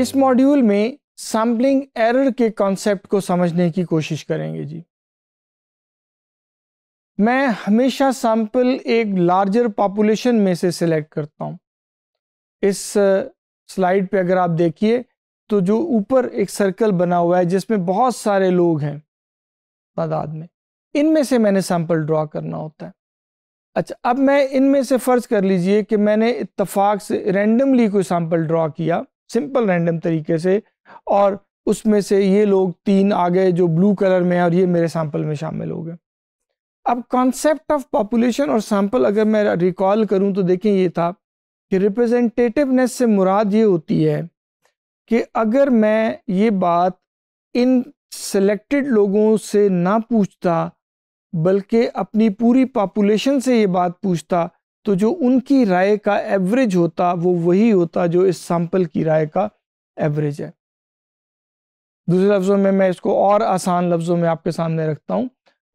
इस मॉड्यूल में sampling error के कॉन्सेप्ट को समझने की कोशिश करेंगे जी मैं हमेशा सैंपल एक लार्जर पॉपुलेशन में से सिलेक्ट करता हूं इस स्लाइड पे अगर आप देखिए तो जो ऊपर एक सर्कल बना हुआ है जिसमें बहुत सारे लोग हैं तादाद में इनमें से मैंने सैंपल ड्रॉ करना होता है अच्छा अब मैं इनमें से फ़र्ज़ कर लीजिए कि मैंने इतफाक से रेंडमली कोई सैंपल ड्रॉ किया सिंपल रैंडम तरीके से और उसमें से ये लोग तीन आ गए जो ब्लू कलर में और ये मेरे सैंपल में शामिल हो गए अब कॉन्सेप्ट ऑफ पॉपुलेशन और सैंपल अगर मैं रिकॉल करूं तो देखें ये था कि रिप्रेजेंटेटिवनेस से मुराद ये होती है कि अगर मैं ये बात इन सेलेक्टेड लोगों से ना पूछता बल्कि अपनी पूरी पॉपुलेशन से ये बात पूछता तो जो उनकी राय का एवरेज होता वो वही होता जो इस सैंपल की राय का एवरेज है दूसरे लफ्ज़ों में मैं इसको और आसान लफ्ज़ों में आपके सामने रखता हूँ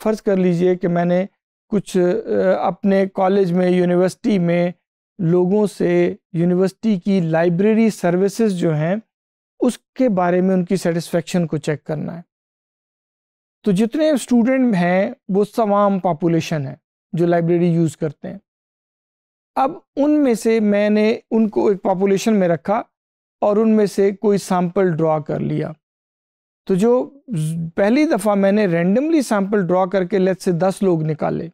फ़र्ज़ कर लीजिए कि मैंने कुछ अपने कॉलेज में यूनिवर्सिटी में लोगों से यूनिवर्सिटी की लाइब्रेरी सर्विसेज जो हैं उसके बारे में उनकी सेटिस्फेक्शन को चेक करना है तो जितने स्टूडेंट हैं वो तमाम पॉपुलेशन है जो लाइब्रेरी यूज़ करते हैं अब उनमें से मैंने उनको एक पॉपुलेशन में रखा और उनमें से कोई सैंपल ड्रॉ कर लिया तो जो पहली दफ़ा मैंने रेंडमली सैंपल ड्रॉ करके लेट से दस लोग निकाले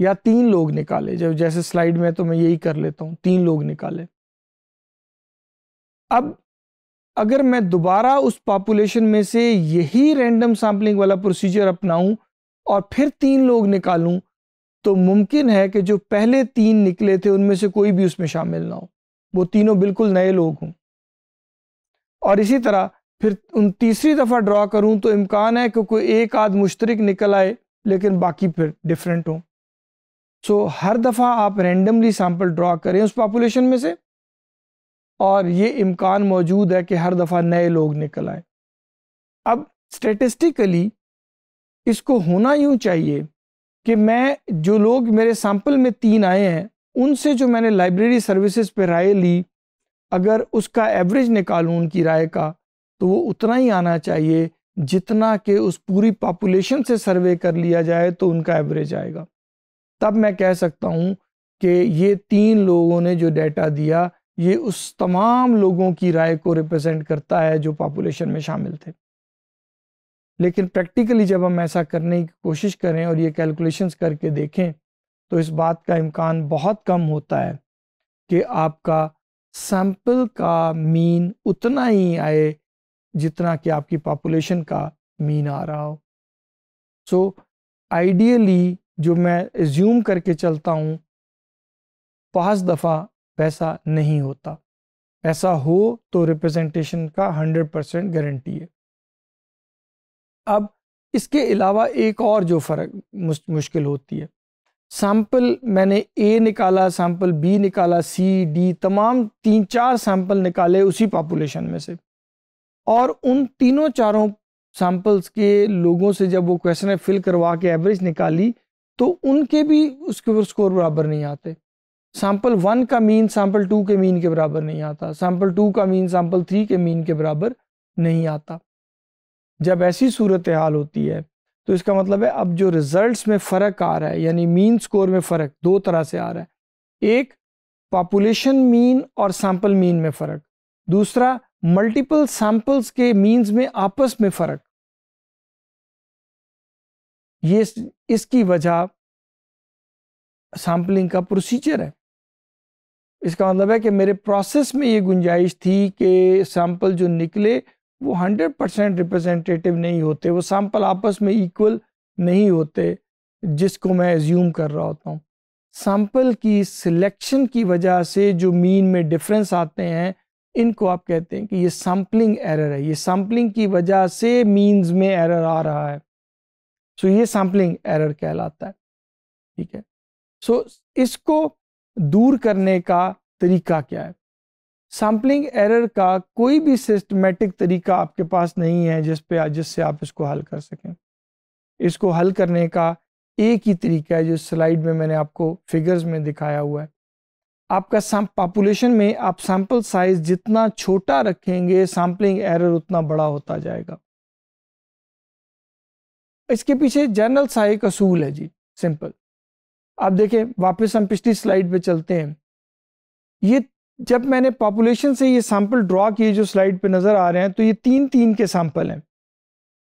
या तीन लोग निकाले जब जैसे स्लाइड में तो मैं यही कर लेता हूँ तीन लोग निकाले अब अगर मैं दोबारा उस पॉपुलेशन में से यही रैंडम सैम्पलिंग वाला प्रोसीजर अपनाऊं और फिर तीन लोग निकालूं तो मुमकिन है कि जो पहले तीन निकले थे उनमें से कोई भी उसमें शामिल ना हो वो तीनों बिल्कुल नए लोग हों और इसी तरह फिर उन तीसरी दफ़ा ड्रा करूँ तो इम्कान है कि कोई एक आध मुश्तरक निकल आए लेकिन बाकी फिर डिफरेंट हों सो हर दफ़ा आप रेंडमली सैम्पल ड्रा करें उस पॉपुलेशन में से और ये इम्कान मौजूद है कि हर दफ़ा नए लोग निकल आए अब स्टेटिस्टिकली इसको होना यूँ चाहिए कि मैं जो लोग मेरे सैंपल में तीन आए हैं उनसे जो मैंने लाइब्रेरी सर्विसेज पे राय ली अगर उसका एवरेज निकालूँ उनकी राय का तो वो उतना ही आना चाहिए जितना कि उस पूरी पॉपुलेशन से सर्वे कर लिया जाए तो उनका एवरेज आएगा तब मैं कह सकता हूँ कि ये तीन लोगों ने जो डेटा दिया ये उस तमाम लोगों की राय को रिप्रेजेंट करता है जो पॉपुलेशन में शामिल थे लेकिन प्रैक्टिकली जब हम ऐसा करने की कोशिश करें और ये कैलकुलेशंस करके देखें तो इस बात का इम्कान बहुत कम होता है कि आपका सैम्पल का मीन उतना ही आए जितना कि आपकी पॉपुलेशन का मीन आ रहा हो सो so, आइडियली जो मैं एज्यूम करके चलता हूँ पाँच दफ़ा वैसा नहीं होता ऐसा हो तो रिप्रेजेंटेशन का हंड्रेड परसेंट गारंटी है अब इसके अलावा एक और जो फ़र्क मुश्किल होती है सैम्पल मैंने ए निकाला सैंपल बी निकाला सी डी तमाम तीन चार सैंपल निकाले उसी पॉपुलेशन में से और उन तीनों चारों सैंपल्स के लोगों से जब वो क्वेश्चन फिल करवा के एवरेज निकाली तो उनके भी उसके ऊपर स्कोर बराबर नहीं आते सैंपल वन का मीन सैंपल टू के मीन के बराबर नहीं आता सैंपल टू का मीन सैंपल थ्री के मीन के बराबर नहीं आता जब ऐसी सूरत हाल होती है तो इसका मतलब है अब जो रिजल्ट्स में फ़र्क आ रहा है यानी मीन स्कोर में फ़र्क दो तरह से आ रहा है एक पॉपुलेशन मीन और सैम्पल मीन में फ़र्क दूसरा मल्टीपल सैम्पल्स के मीन्स में आपस में फ़र्क ये इसकी वजह सैम्पलिंग का प्रोसीजर है इसका मतलब है कि मेरे प्रोसेस में ये गुंजाइश थी कि सैम्पल जो निकले वो हंड्रेड परसेंट रिप्रेजेंटेटिव नहीं होते वो सैम्पल आपस में इक्वल नहीं होते जिसको मैं एज्यूम कर रहा होता हूँ सैम्पल की सिलेक्शन की वजह से जो मीन में डिफरेंस आते हैं इनको आप कहते हैं कि ये सैम्पलिंग एरर है ये सैम्पलिंग की वजह से मीन्स में एरर आ रहा है सो ये सैम्पलिंग एरर कहलाता है ठीक है सो इसको दूर करने का तरीका क्या है सैम्पलिंग एरर का कोई भी सिस्टमेटिक तरीका आपके पास नहीं है जिस पे जिससे आप इसको हल कर सकें इसको हल करने का एक ही तरीका है जो स्लाइड में मैंने आपको फिगर्स में दिखाया हुआ है आपका पॉपुलेशन में आप सैम्पल साइज जितना छोटा रखेंगे सैम्पलिंग एरर उतना बड़ा होता जाएगा इसके पीछे जनरल सा एक असूल है जी सिंपल आप देखें वापस हम पिछली स्लाइड पे चलते हैं ये जब मैंने पॉपुलेशन से ये सैंपल ड्रॉ किए जो स्लाइड पे नज़र आ रहे हैं तो ये तीन तीन के सैंपल हैं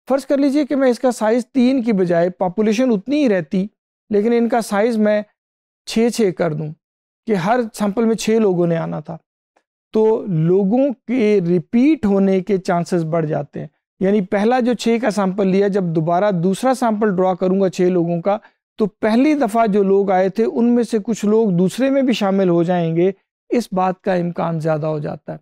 फ़र्ज़ कर लीजिए कि मैं इसका साइज़ तीन की बजाय पॉपुलेशन उतनी ही रहती लेकिन इनका साइज़ मैं छः छः कर दूँ कि हर सैंपल में छः लोगों ने आना था तो लोगों के रिपीट होने के चांसेस बढ़ जाते हैं यानी पहला जो छः का सैंपल लिया जब दोबारा दूसरा सैंपल ड्रॉ करूँगा छः लोगों का तो पहली दफ़ा जो लोग आए थे उनमें से कुछ लोग दूसरे में भी शामिल हो जाएंगे इस बात का इम्कान ज़्यादा हो जाता है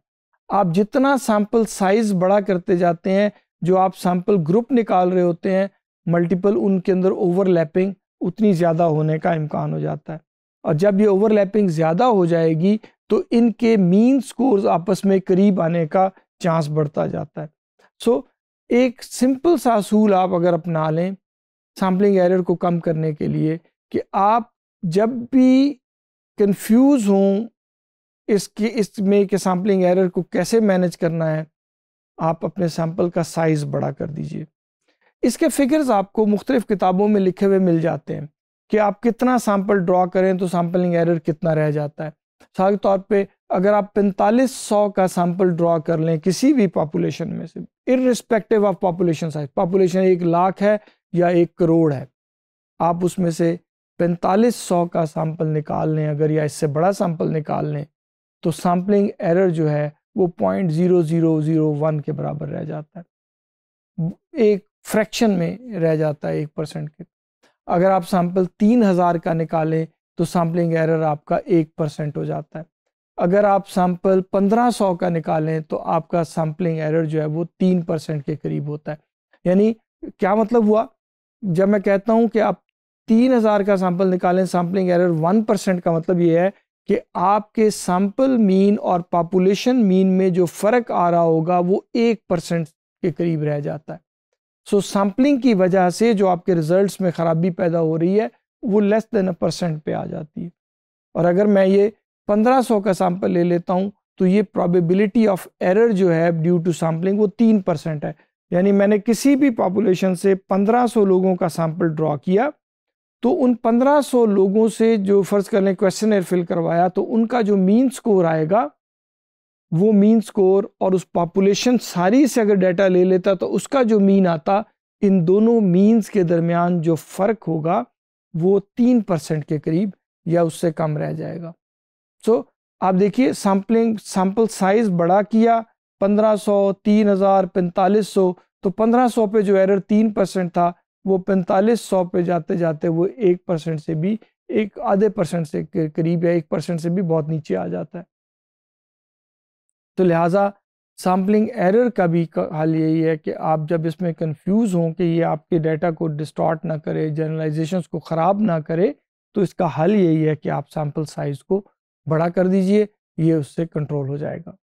आप जितना सैम्पल साइज़ बड़ा करते जाते हैं जो आप सैम्पल ग्रुप निकाल रहे होते हैं मल्टीपल उनके अंदर ओवरलैपिंग उतनी ज़्यादा होने का इम्कान हो जाता है और जब ये ओवरलैपिंग ज़्यादा हो जाएगी तो इनके मीन स्कोर्स आपस में करीब आने का चांस बढ़ता जाता है सो so, एक सिंपल सा असूल आप अगर अपना लें सैम्पलिंग एरर को कम करने के लिए कि आप जब भी कंफ्यूज हों इसकी इसमें के सैम्पलिंग एरर को कैसे मैनेज करना है आप अपने सैम्पल का साइज़ बड़ा कर दीजिए इसके फिगर्स आपको मुख्तलिफ़ किताबों में लिखे हुए मिल जाते हैं कि आप कितना सैम्पल ड्रॉ करें तो सैम्पलिंग एरर कितना रह जाता है साथ तौर पे अगर आप पैंतालीस सौ का सैम्पल ड्रॉ कर लें किसी भी पॉपुलेशन में से irrespective of population size population एक लाख है या एक करोड़ है आप उसमें से पैंतालीस सौ का सैम्पल निकाल लें अगर या इससे बड़ा सैम्पल निकाल लें तो सैम्पलिंग एरर जो है वो point zero zero zero one के बराबर रह जाता है एक फ्रैक्शन में रह जाता है एक परसेंट के अगर आप सैम्पल तीन हज़ार का निकालें तो सैम्पलिंग एरर आपका एक परसेंट हो जाता है अगर आप सैम्पल पंद्रह सौ का निकालें तो आपका सैम्पलिंग एरर जो है वो तीन परसेंट के करीब होता है यानी क्या मतलब हुआ जब मैं कहता हूँ कि आप तीन हज़ार का सैम्पल निकालें सैम्पलिंग एरर वन परसेंट का मतलब ये है कि आपके सैम्पल मीन और पॉपुलेशन मीन में जो फ़र्क आ रहा होगा वो एक परसेंट के करीब रह जाता है सो so, सैम्पलिंग की वजह से जो आपके रिजल्ट्स में ख़राबी पैदा हो रही है वो लेस देन परसेंट पे आ जाती है और अगर मैं ये 1500 का सैम्पल ले लेता हूँ तो ये प्रॉबेबिलिटी ऑफ एरर जो है ड्यू टू सैम्पलिंग वो तीन परसेंट है यानी मैंने किसी भी पॉपुलेशन से सौ लोगों का सैम्पल ड्रॉ किया तो उन 1500 लोगों से जो फ़र्ज़ कर लें क्वेश्चन फिल करवाया तो उनका जो मीन स्कोर आएगा वो मीन स्कोर और उस पॉपुलेशन सारी से अगर डाटा ले लेता तो उसका जो मीन आता इन दोनों मीन्स के दरमियान जो फ़र्क होगा वो तीन परसेंट के करीब या उससे कम रह जाएगा सो so, आप देखिए सैम्पलिंग सैम्पल साइज़ बड़ा किया 1500, 3000, 4500 तो 1500 पे जो एरर तीन परसेंट था वो पैंतालीस सौ पे जाते जाते वो एक परसेंट से भी एक आधे परसेंट से करीब या एक परसेंट से भी बहुत नीचे आ जाता है तो लिहाजा सैम्पलिंग एरर का भी हल यही है कि आप जब इसमें कंफ्यूज हों कि ये आपके डाटा को डिस्टॉर्ट ना करे जर्नलाइजेशन को ख़राब ना करे तो इसका हल यही है कि आप सैम्पल साइज़ को बड़ा कर दीजिए ये उससे कंट्रोल हो जाएगा